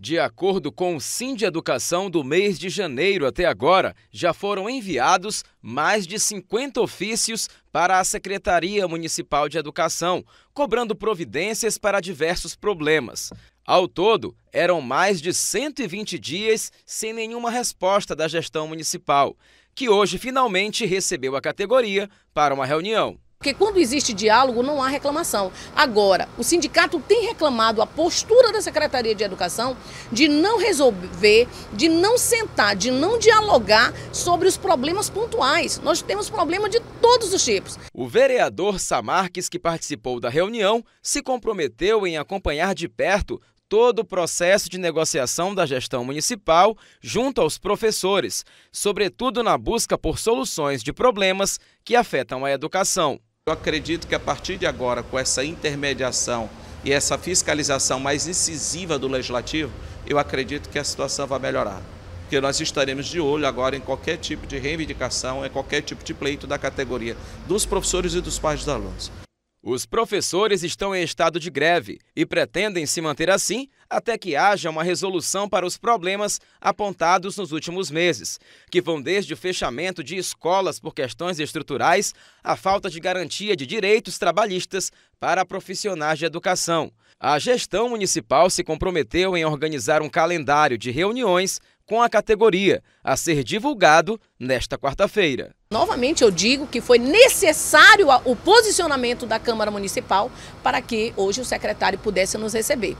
De acordo com o Sim de Educação do mês de janeiro até agora, já foram enviados mais de 50 ofícios para a Secretaria Municipal de Educação, cobrando providências para diversos problemas. Ao todo, eram mais de 120 dias sem nenhuma resposta da gestão municipal, que hoje finalmente recebeu a categoria para uma reunião. Porque quando existe diálogo, não há reclamação. Agora, o sindicato tem reclamado a postura da Secretaria de Educação de não resolver, de não sentar, de não dialogar sobre os problemas pontuais. Nós temos problemas de todos os tipos. O vereador Samarques, que participou da reunião, se comprometeu em acompanhar de perto todo o processo de negociação da gestão municipal junto aos professores, sobretudo na busca por soluções de problemas que afetam a educação. Eu acredito que a partir de agora, com essa intermediação e essa fiscalização mais incisiva do legislativo, eu acredito que a situação vai melhorar. Porque nós estaremos de olho agora em qualquer tipo de reivindicação, em qualquer tipo de pleito da categoria dos professores e dos pais dos alunos. Os professores estão em estado de greve e pretendem se manter assim até que haja uma resolução para os problemas apontados nos últimos meses, que vão desde o fechamento de escolas por questões estruturais à falta de garantia de direitos trabalhistas para profissionais de educação. A gestão municipal se comprometeu em organizar um calendário de reuniões com a categoria, a ser divulgado nesta quarta-feira. Novamente eu digo que foi necessário o posicionamento da Câmara Municipal para que hoje o secretário pudesse nos receber.